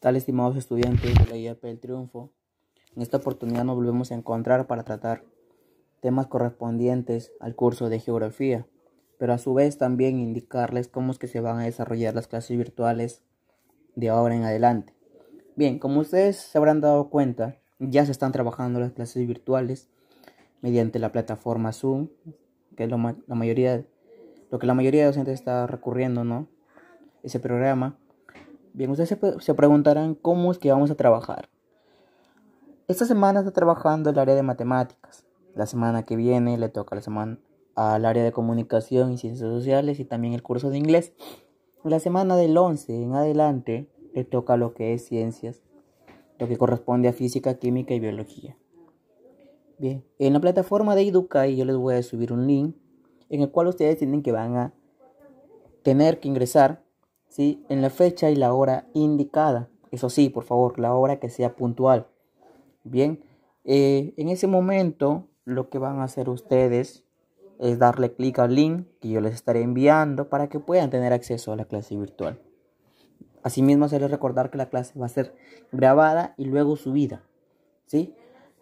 tal, estimados estudiantes de la IAP El Triunfo? En esta oportunidad nos volvemos a encontrar para tratar temas correspondientes al curso de geografía, pero a su vez también indicarles cómo es que se van a desarrollar las clases virtuales de ahora en adelante. Bien, como ustedes se habrán dado cuenta, ya se están trabajando las clases virtuales mediante la plataforma Zoom, que es lo, lo que la mayoría de docentes está recurriendo, ¿no? Ese programa Bien, ustedes se, preguntarán cómo es que vamos a trabajar. Esta semana está trabajando el área de matemáticas. La semana que viene le toca la semana al área de comunicación y ciencias sociales y también el curso de inglés. La semana del 11 en adelante le toca lo que es ciencias, lo que corresponde a física, química y biología. Bien, en la plataforma de y yo les voy a subir un link en el cual ustedes tienen que van a tener que ingresar ¿sí? en la fecha y la hora indicada. Eso sí, por favor, la hora que sea puntual. Bien, eh, en ese momento lo que van a hacer ustedes es darle clic al link que yo les estaré enviando para que puedan tener acceso a la clase virtual. Asimismo, hacerles recordar que la clase va a ser grabada y luego subida. ¿sí?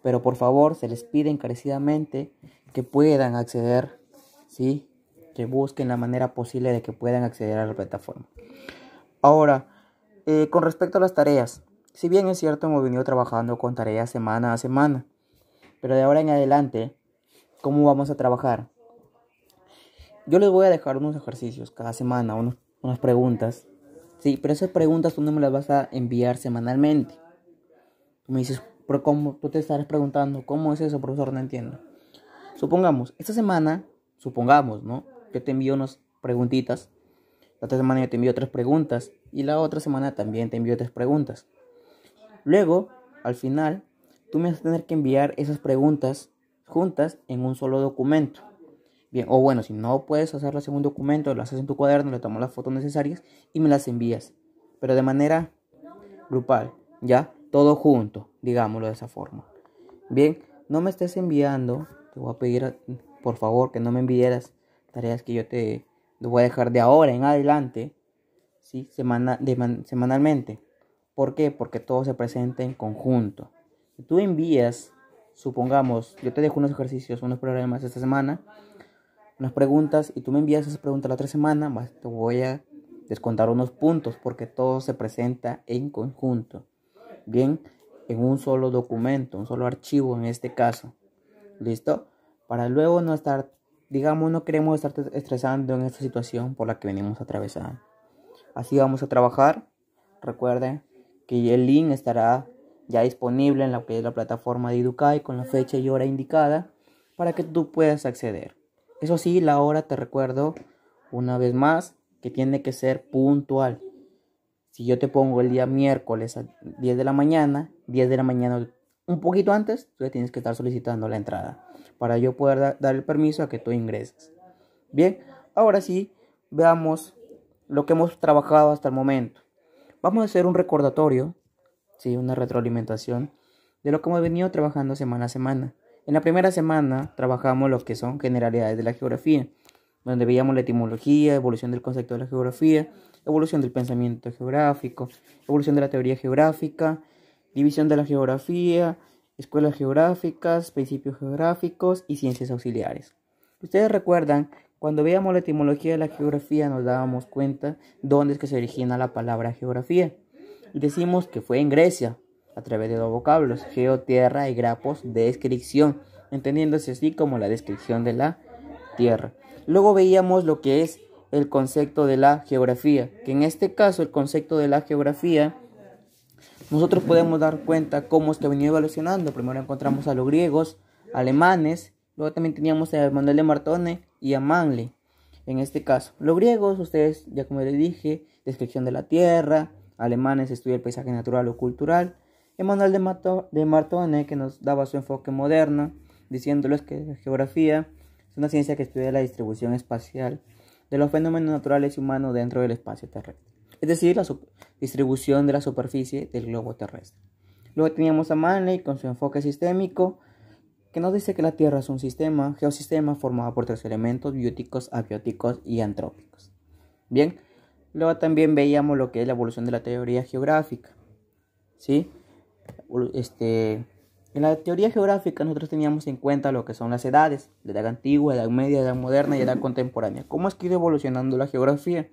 Pero por favor, se les pide encarecidamente que puedan acceder ¿sí? que busquen la manera posible de que puedan acceder a la plataforma. Ahora, eh, con respecto a las tareas, si bien es cierto, hemos venido trabajando con tareas semana a semana, pero de ahora en adelante, ¿cómo vamos a trabajar? Yo les voy a dejar unos ejercicios cada semana, unos, unas preguntas. Sí, pero esas preguntas tú no me las vas a enviar semanalmente. Tú me dices, pero cómo? Tú te estarás preguntando, ¿cómo es eso, profesor? No entiendo. Supongamos, esta semana, supongamos, ¿no? que te envío unas preguntitas. La otra semana yo te envío tres preguntas. Y la otra semana también te envío tres preguntas. Luego, al final, tú me vas a tener que enviar esas preguntas juntas en un solo documento. Bien, o bueno, si no puedes hacerlas en un documento, las haces en tu cuaderno, le tomas las fotos necesarias y me las envías. Pero de manera grupal, ¿ya? Todo junto, digámoslo de esa forma. Bien, no me estés enviando, te voy a pedir por favor que no me envieras tareas que yo te voy a dejar de ahora en adelante, ¿sí? Semana, semanalmente. ¿Por qué? Porque todo se presenta en conjunto. Si tú envías, supongamos, yo te dejo unos ejercicios, unos problemas esta semana, unas preguntas, y tú me envías esas preguntas la otra semana, te voy a descontar unos puntos, porque todo se presenta en conjunto. Bien, en un solo documento, un solo archivo en este caso. ¿Listo? Para luego no estar Digamos, no queremos estar estresando en esta situación por la que venimos atravesando. Así vamos a trabajar. Recuerden que el link estará ya disponible en la que es la plataforma de Educay con la fecha y hora indicada para que tú puedas acceder. Eso sí, la hora te recuerdo una vez más que tiene que ser puntual. Si yo te pongo el día miércoles a 10 de la mañana, 10 de la mañana un poquito antes, tú ya tienes que estar solicitando la entrada para yo poder dar el permiso a que tú ingreses. Bien, ahora sí, veamos lo que hemos trabajado hasta el momento. Vamos a hacer un recordatorio, ¿sí? una retroalimentación de lo que hemos venido trabajando semana a semana. En la primera semana trabajamos lo que son generalidades de la geografía, donde veíamos la etimología, evolución del concepto de la geografía, evolución del pensamiento geográfico, evolución de la teoría geográfica, división de la geografía, escuelas geográficas, principios geográficos y ciencias auxiliares. Ustedes recuerdan, cuando veíamos la etimología de la geografía nos dábamos cuenta dónde es que se origina la palabra geografía. Y decimos que fue en Grecia, a través de dos vocablos, geo, tierra y grapos, de descripción, entendiéndose así como la descripción de la tierra. Luego veíamos lo que es el concepto de la geografía, que en este caso el concepto de la geografía nosotros podemos dar cuenta cómo es que venía evolucionando. Primero encontramos a los griegos, alemanes, luego también teníamos a Manuel de Martone y a Manley. En este caso, los griegos, ustedes, ya como les dije, descripción de la tierra, alemanes, estudia el paisaje natural o cultural, Emanuel de, de Martone, que nos daba su enfoque moderno, diciéndoles que la geografía es una ciencia que estudia la distribución espacial de los fenómenos naturales y humanos dentro del espacio terrestre es decir, la distribución de la superficie del globo terrestre. Luego teníamos a Manley con su enfoque sistémico, que nos dice que la Tierra es un sistema, geosistema formado por tres elementos, bióticos, abióticos y antrópicos. Bien, luego también veíamos lo que es la evolución de la teoría geográfica. ¿Sí? Este, en la teoría geográfica nosotros teníamos en cuenta lo que son las edades, la edad antigua, la edad media, la edad moderna y la edad contemporánea. ¿Cómo es que ha ido evolucionando la geografía?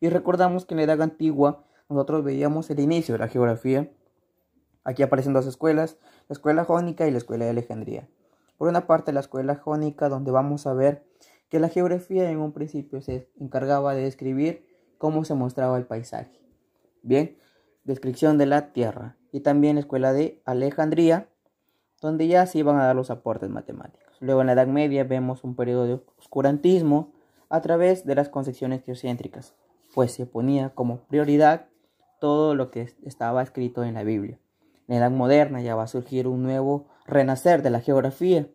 Y recordamos que en la Edad Antigua nosotros veíamos el inicio de la geografía. Aquí aparecen dos escuelas, la escuela jónica y la escuela de Alejandría. Por una parte la escuela jónica donde vamos a ver que la geografía en un principio se encargaba de describir cómo se mostraba el paisaje. Bien, descripción de la Tierra. Y también la escuela de Alejandría, donde ya se iban a dar los aportes matemáticos. Luego en la Edad Media vemos un periodo de oscurantismo a través de las concepciones geocéntricas pues se ponía como prioridad todo lo que estaba escrito en la Biblia. En la edad moderna ya va a surgir un nuevo renacer de la geografía.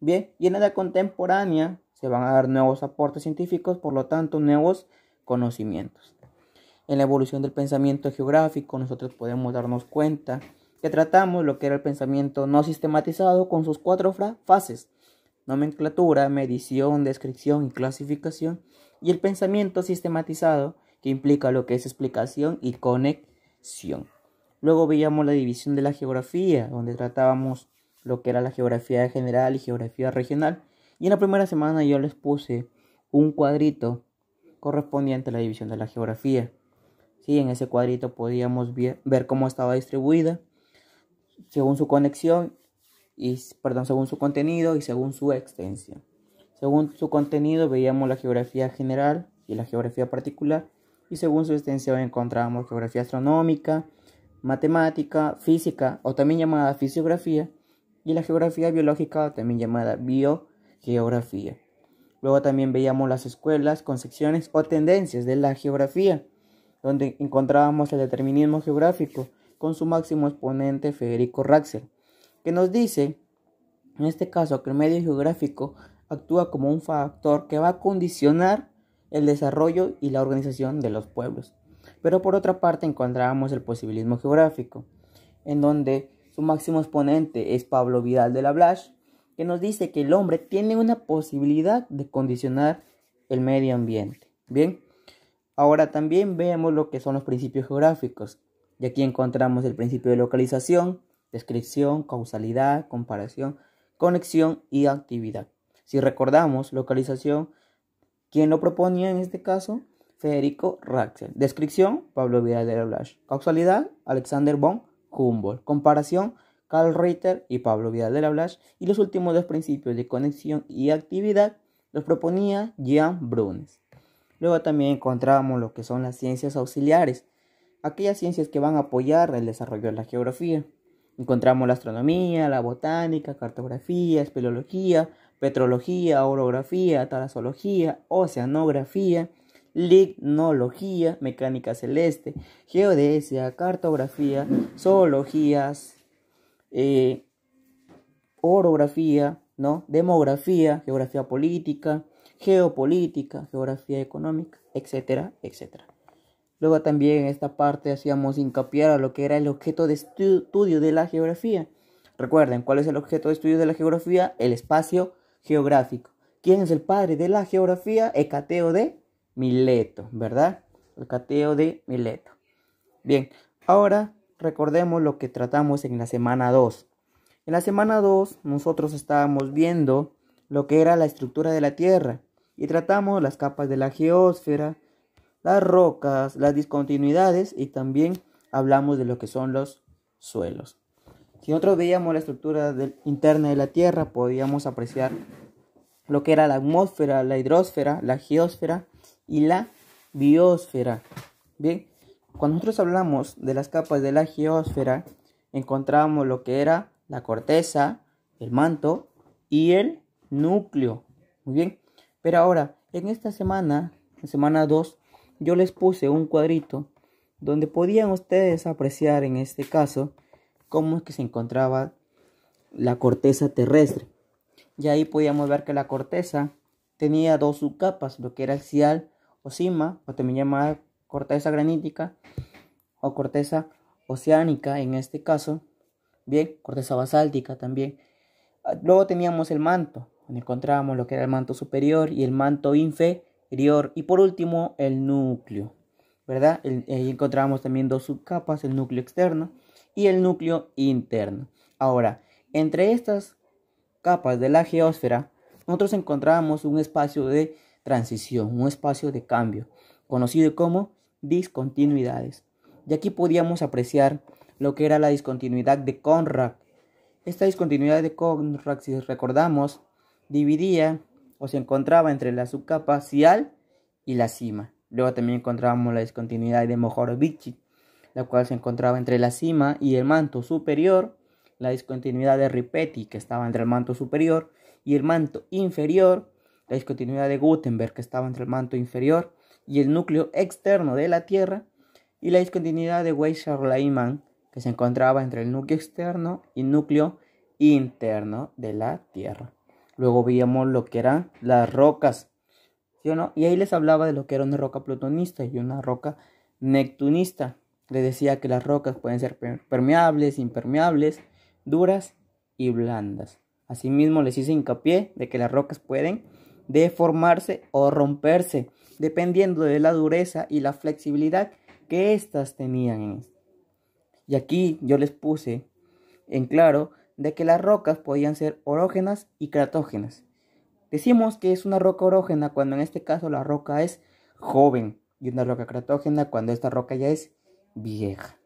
Bien, y en la edad contemporánea se van a dar nuevos aportes científicos, por lo tanto, nuevos conocimientos. En la evolución del pensamiento geográfico, nosotros podemos darnos cuenta que tratamos lo que era el pensamiento no sistematizado con sus cuatro fases, nomenclatura, medición, descripción y clasificación, y el pensamiento sistematizado, que implica lo que es explicación y conexión. Luego veíamos la división de la geografía, donde tratábamos lo que era la geografía general y geografía regional. Y en la primera semana yo les puse un cuadrito correspondiente a la división de la geografía. Sí, en ese cuadrito podíamos ver cómo estaba distribuida según su conexión y perdón, según su contenido y según su extensión. Según su contenido veíamos la geografía general y la geografía particular y según su extensión encontrábamos geografía astronómica, matemática, física o también llamada fisiografía y la geografía biológica también llamada biogeografía. Luego también veíamos las escuelas concepciones o tendencias de la geografía, donde encontrábamos el determinismo geográfico con su máximo exponente Federico Raxel, que nos dice, en este caso, que el medio geográfico actúa como un factor que va a condicionar el desarrollo y la organización de los pueblos. Pero por otra parte encontramos el posibilismo geográfico, en donde su máximo exponente es Pablo Vidal de la Blash, que nos dice que el hombre tiene una posibilidad de condicionar el medio ambiente. Bien, ahora también veamos lo que son los principios geográficos. Y aquí encontramos el principio de localización, descripción, causalidad, comparación, conexión y actividad. Si recordamos, localización, ¿quién lo proponía en este caso? Federico Raxel. Descripción, Pablo Vidal de la Blasch. Causalidad, Alexander von Humboldt. Comparación, Karl Reiter y Pablo Vidal de la Blasch. Y los últimos dos principios de conexión y actividad los proponía Jean Brunes. Luego también encontramos lo que son las ciencias auxiliares, aquellas ciencias que van a apoyar el desarrollo de la geografía. Encontramos la astronomía, la botánica, cartografía, espeleología, petrología, orografía, talasología, oceanografía, lignología, mecánica celeste, geodesia, cartografía, zoologías, eh, orografía, ¿no? demografía, geografía política, geopolítica, geografía económica, etcétera, etcétera. Luego también en esta parte hacíamos hincapié a lo que era el objeto de estudio de la geografía. Recuerden, ¿cuál es el objeto de estudio de la geografía? El espacio geográfico. ¿Quién es el padre de la geografía? Hecateo de Mileto, ¿verdad? Hecateo de Mileto. Bien, ahora recordemos lo que tratamos en la semana 2. En la semana 2 nosotros estábamos viendo lo que era la estructura de la Tierra y tratamos las capas de la geósfera, las rocas, las discontinuidades y también hablamos de lo que son los suelos. Si nosotros veíamos la estructura interna de la Tierra, podíamos apreciar lo que era la atmósfera, la hidrosfera, la geosfera y la biosfera. Bien, cuando nosotros hablamos de las capas de la geosfera, encontrábamos lo que era la corteza, el manto y el núcleo. Muy bien, pero ahora, en esta semana, en semana 2, yo les puse un cuadrito donde podían ustedes apreciar en este caso cómo es que se encontraba la corteza terrestre. Y ahí podíamos ver que la corteza tenía dos subcapas, lo que era axial o cima, o también llamada corteza granítica o corteza oceánica en este caso, bien, corteza basáltica también. Ah, luego teníamos el manto, donde encontrábamos lo que era el manto superior y el manto inferior, y por último el núcleo, ¿verdad? ahí encontrábamos también dos subcapas, el núcleo externo y el núcleo interno. Ahora, entre estas capas de la geósfera, nosotros encontramos un espacio de transición, un espacio de cambio, conocido como discontinuidades. Y aquí podíamos apreciar lo que era la discontinuidad de Conrad. Esta discontinuidad de Conrad, si recordamos, dividía o se encontraba entre la subcapa sial y la cima. Luego también encontramos la discontinuidad de Mohorovicic, la cual se encontraba entre la cima y el manto superior, la discontinuidad de Ripetti, que estaba entre el manto superior y el manto inferior, la discontinuidad de Gutenberg, que estaba entre el manto inferior y el núcleo externo de la Tierra, y la discontinuidad de weiss laiman que se encontraba entre el núcleo externo y núcleo interno de la Tierra. Luego veíamos lo que eran las rocas, ¿sí o no? Y ahí les hablaba de lo que era una roca plutonista y una roca neptunista. Les decía que las rocas pueden ser permeables, impermeables, duras y blandas. Asimismo, les hice hincapié de que las rocas pueden deformarse o romperse, dependiendo de la dureza y la flexibilidad que éstas tenían. Este. Y aquí yo les puse en claro de que las rocas podían ser orógenas y cratógenas. Decimos que es una roca orógena cuando en este caso la roca es joven y una roca cratógena cuando esta roca ya es vieja.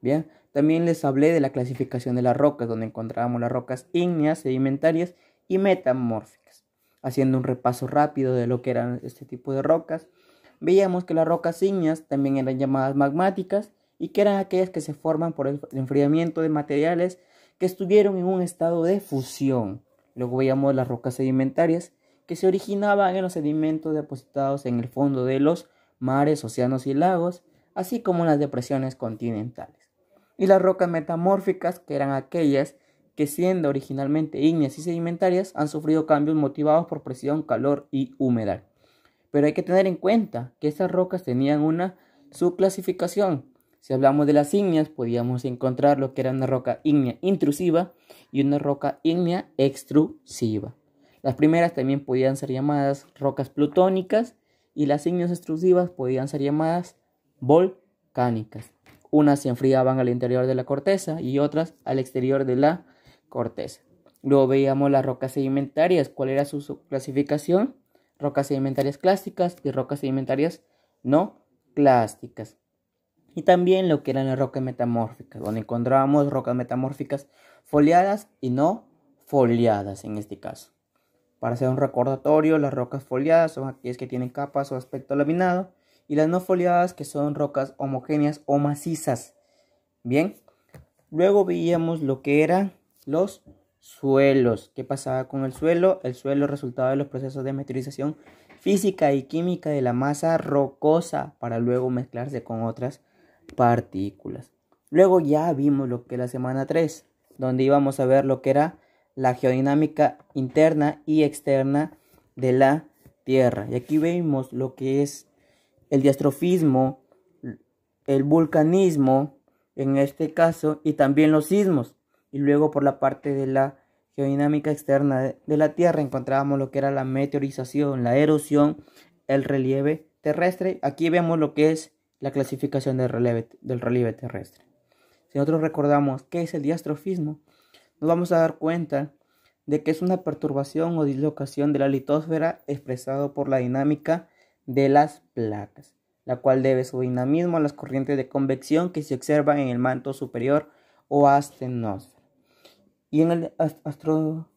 Bien, también les hablé de la clasificación de las rocas, donde encontrábamos las rocas ígneas, sedimentarias y metamórficas. Haciendo un repaso rápido de lo que eran este tipo de rocas, veíamos que las rocas ígneas también eran llamadas magmáticas y que eran aquellas que se forman por el enfriamiento de materiales que estuvieron en un estado de fusión. Luego veíamos las rocas sedimentarias que se originaban en los sedimentos depositados en el fondo de los mares, océanos y lagos así como las depresiones continentales. Y las rocas metamórficas, que eran aquellas que siendo originalmente ígneas y sedimentarias, han sufrido cambios motivados por presión, calor y humedad. Pero hay que tener en cuenta que estas rocas tenían una subclasificación. Si hablamos de las ígneas, podíamos encontrar lo que era una roca ígnea intrusiva y una roca ígnea extrusiva. Las primeras también podían ser llamadas rocas plutónicas y las ígneas extrusivas podían ser llamadas volcánicas. Unas se enfriaban al interior de la corteza y otras al exterior de la corteza. Luego veíamos las rocas sedimentarias, cuál era su clasificación, rocas sedimentarias clásicas y rocas sedimentarias no clásicas. Y también lo que eran las rocas metamórficas, donde encontrábamos rocas metamórficas foliadas y no foliadas en este caso. Para hacer un recordatorio, las rocas foliadas son aquellas que tienen capas o aspecto laminado y las no foliadas que son rocas homogéneas o macizas. Bien, luego veíamos lo que eran los suelos. ¿Qué pasaba con el suelo? El suelo resultaba de los procesos de meteorización física y química de la masa rocosa para luego mezclarse con otras partículas. Luego ya vimos lo que la semana 3, donde íbamos a ver lo que era la geodinámica interna y externa de la Tierra. Y aquí vemos lo que es el diastrofismo, el vulcanismo, en este caso, y también los sismos. Y luego por la parte de la geodinámica externa de la Tierra encontrábamos lo que era la meteorización, la erosión, el relieve terrestre. Aquí vemos lo que es la clasificación del relieve, del relieve terrestre. Si nosotros recordamos qué es el diastrofismo, nos vamos a dar cuenta de que es una perturbación o dislocación de la litosfera expresado por la dinámica de las placas, la cual debe su dinamismo a las corrientes de convección que se observan en el manto superior o astenosfera. Y en el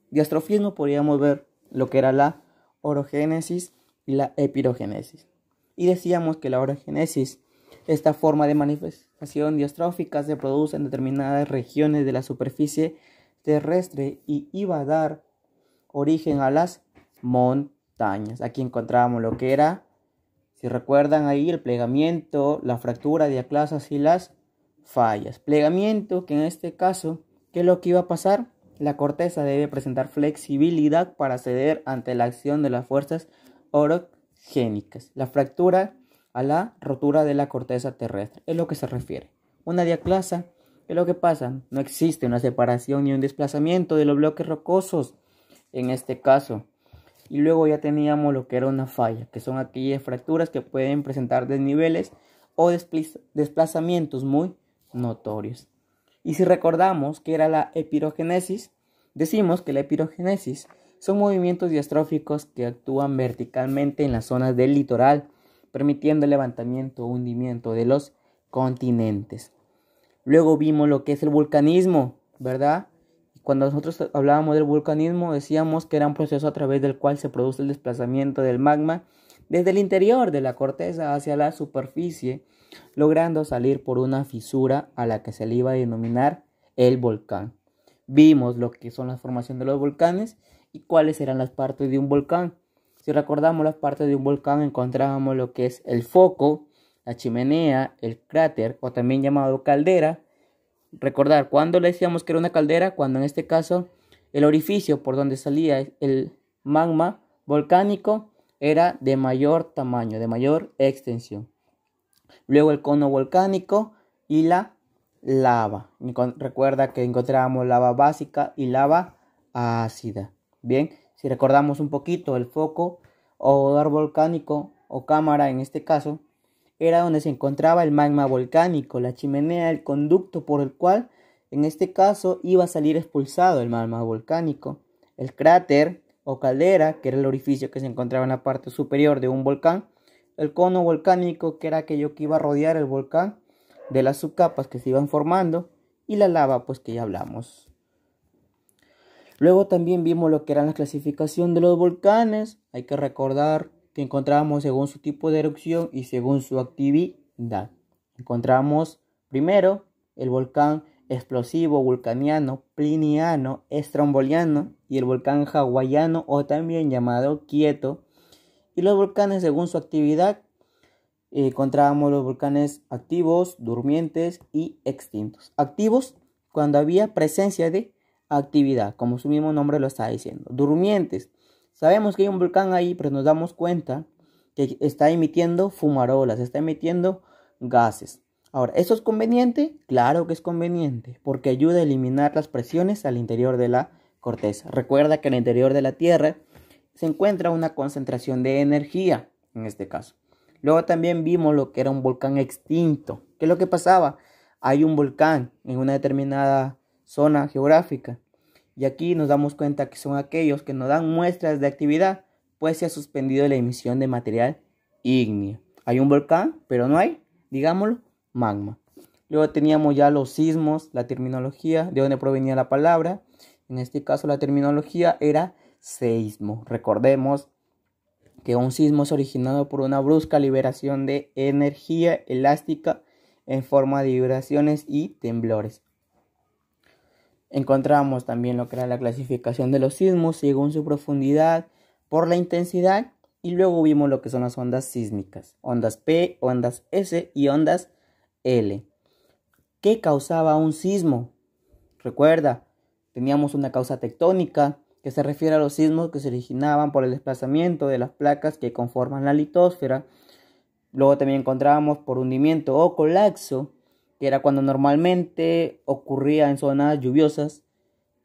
diastrofismo podríamos ver lo que era la orogénesis y la epirogénesis. Y decíamos que la orogénesis, esta forma de manifestación diastrófica, se produce en determinadas regiones de la superficie terrestre y iba a dar origen a las montañas. Aquí encontrábamos lo que era si recuerdan ahí el plegamiento, la fractura, diaclasas y las fallas. Plegamiento que en este caso, ¿qué es lo que iba a pasar? La corteza debe presentar flexibilidad para ceder ante la acción de las fuerzas orogénicas. La fractura a la rotura de la corteza terrestre es lo que se refiere. Una diaclasa es lo que pasa, no existe una separación ni un desplazamiento de los bloques rocosos en este caso. Y luego ya teníamos lo que era una falla, que son aquellas fracturas que pueden presentar desniveles o desplazamientos muy notorios. Y si recordamos que era la epirogenesis, decimos que la epirogenesis son movimientos diastróficos que actúan verticalmente en las zonas del litoral, permitiendo el levantamiento o hundimiento de los continentes. Luego vimos lo que es el vulcanismo, ¿verdad? Cuando nosotros hablábamos del vulcanismo decíamos que era un proceso a través del cual se produce el desplazamiento del magma desde el interior de la corteza hacia la superficie, logrando salir por una fisura a la que se le iba a denominar el volcán. Vimos lo que son las formaciones de los volcanes y cuáles eran las partes de un volcán. Si recordamos las partes de un volcán encontrábamos lo que es el foco, la chimenea, el cráter o también llamado caldera, Recordar, cuando le decíamos que era una caldera, cuando en este caso el orificio por donde salía el magma volcánico era de mayor tamaño, de mayor extensión. Luego el cono volcánico y la lava. Recuerda que encontramos lava básica y lava ácida. Bien, si recordamos un poquito el foco o dar volcánico o cámara en este caso, era donde se encontraba el magma volcánico, la chimenea, el conducto por el cual, en este caso, iba a salir expulsado el magma volcánico. El cráter o caldera, que era el orificio que se encontraba en la parte superior de un volcán. El cono volcánico, que era aquello que iba a rodear el volcán, de las subcapas que se iban formando. Y la lava, pues que ya hablamos. Luego también vimos lo que era la clasificación de los volcanes. Hay que recordar encontramos según su tipo de erupción y según su actividad. Encontramos primero el volcán explosivo vulcaniano, pliniano, estromboliano y el volcán hawaiano o también llamado Quieto. Y los volcanes según su actividad eh, encontrábamos los volcanes activos, durmientes y extintos. Activos cuando había presencia de actividad, como su mismo nombre lo está diciendo. Durmientes Sabemos que hay un volcán ahí, pero nos damos cuenta que está emitiendo fumarolas, está emitiendo gases. Ahora, ¿eso es conveniente? Claro que es conveniente, porque ayuda a eliminar las presiones al interior de la corteza. Recuerda que al interior de la Tierra se encuentra una concentración de energía, en este caso. Luego también vimos lo que era un volcán extinto. ¿Qué es lo que pasaba? Hay un volcán en una determinada zona geográfica y aquí nos damos cuenta que son aquellos que nos dan muestras de actividad, pues se ha suspendido la emisión de material ígneo. Hay un volcán, pero no hay, digámoslo, magma. Luego teníamos ya los sismos, la terminología, de dónde provenía la palabra. En este caso la terminología era seismo. Recordemos que un sismo es originado por una brusca liberación de energía elástica en forma de vibraciones y temblores. Encontramos también lo que era la clasificación de los sismos según su profundidad, por la intensidad, y luego vimos lo que son las ondas sísmicas, ondas P, ondas S y ondas L. ¿Qué causaba un sismo? Recuerda, teníamos una causa tectónica que se refiere a los sismos que se originaban por el desplazamiento de las placas que conforman la litósfera. Luego también encontrábamos por hundimiento o colapso que era cuando normalmente ocurría en zonas lluviosas,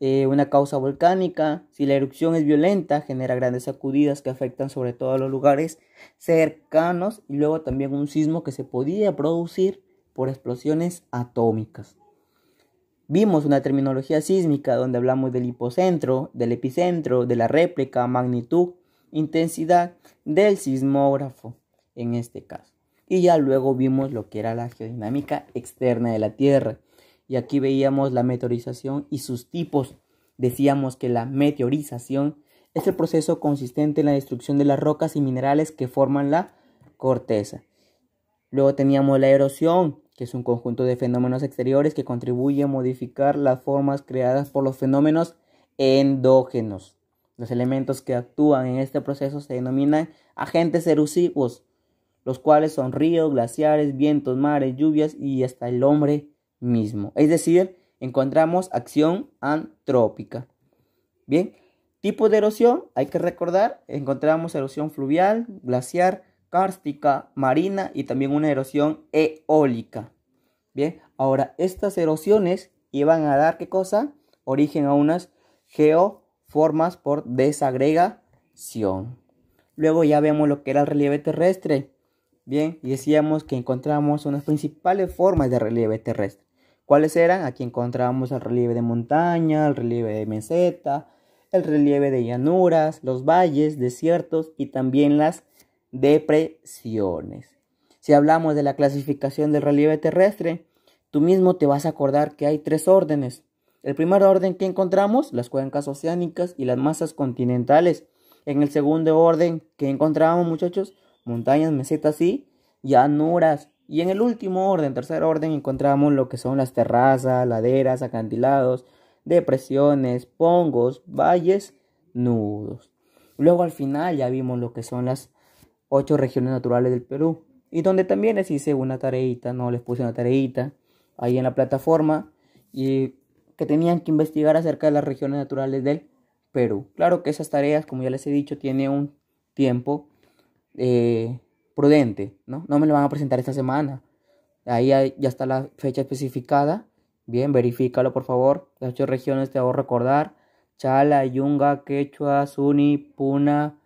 eh, una causa volcánica, si la erupción es violenta, genera grandes sacudidas que afectan sobre todo a los lugares cercanos y luego también un sismo que se podía producir por explosiones atómicas. Vimos una terminología sísmica donde hablamos del hipocentro, del epicentro, de la réplica, magnitud, intensidad del sismógrafo en este caso y ya luego vimos lo que era la geodinámica externa de la Tierra. Y aquí veíamos la meteorización y sus tipos. Decíamos que la meteorización es el proceso consistente en la destrucción de las rocas y minerales que forman la corteza. Luego teníamos la erosión, que es un conjunto de fenómenos exteriores que contribuye a modificar las formas creadas por los fenómenos endógenos. Los elementos que actúan en este proceso se denominan agentes erosivos los cuales son ríos, glaciares, vientos, mares, lluvias y hasta el hombre mismo. Es decir, encontramos acción antrópica. Bien, tipos de erosión, hay que recordar, encontramos erosión fluvial, glaciar, kárstica, marina y también una erosión eólica. Bien, ahora estas erosiones iban a dar qué cosa? Origen a unas geoformas por desagregación. Luego ya vemos lo que era el relieve terrestre. Bien, y decíamos que encontramos unas principales formas de relieve terrestre. ¿Cuáles eran? Aquí encontramos el relieve de montaña, el relieve de meseta, el relieve de llanuras, los valles, desiertos y también las depresiones. Si hablamos de la clasificación del relieve terrestre, tú mismo te vas a acordar que hay tres órdenes. El primer orden que encontramos, las cuencas oceánicas y las masas continentales. En el segundo orden que encontramos, muchachos, montañas, mesetas y llanuras. Y en el último orden, tercer orden, encontramos lo que son las terrazas, laderas, acantilados, depresiones, pongos, valles, nudos. Luego al final ya vimos lo que son las ocho regiones naturales del Perú. Y donde también les hice una tareita, no les puse una tareita ahí en la plataforma. Y que tenían que investigar acerca de las regiones naturales del Perú. Claro que esas tareas, como ya les he dicho, tienen un tiempo eh, prudente, ¿no? No me lo van a presentar esta semana. Ahí ya está la fecha especificada. Bien, verifícalo por favor. Las ocho regiones te hago recordar. Chala, Yunga, Quechua, Suni, Puna,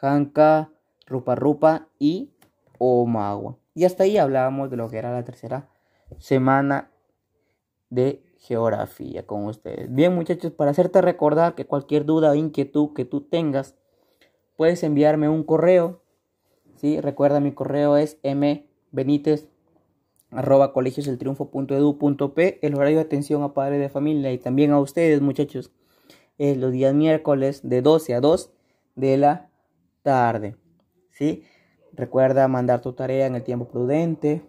Hanka, Rupa Rupa y Omagua. Y hasta ahí hablábamos de lo que era la tercera semana de geografía con ustedes. Bien muchachos, para hacerte recordar que cualquier duda o inquietud que tú tengas, puedes enviarme un correo Recuerda, mi correo es mbenites@colegioseltriunfo.edu.p. el horario de atención a padres de familia y también a ustedes muchachos es los días miércoles de 12 a 2 de la tarde recuerda mandar tu tarea en el tiempo prudente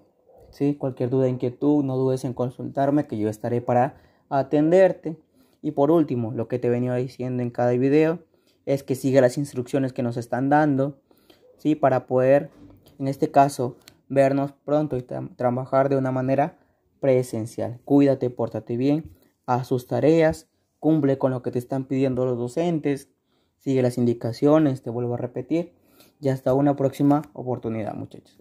cualquier duda inquietud no dudes en consultarme que yo estaré para atenderte y por último lo que te venía diciendo en cada video es que siga las instrucciones que nos están dando para poder, en este caso, vernos pronto y trabajar de una manera presencial. Cuídate, pórtate bien, haz sus tareas, cumple con lo que te están pidiendo los docentes, sigue las indicaciones, te vuelvo a repetir, y hasta una próxima oportunidad, muchachos.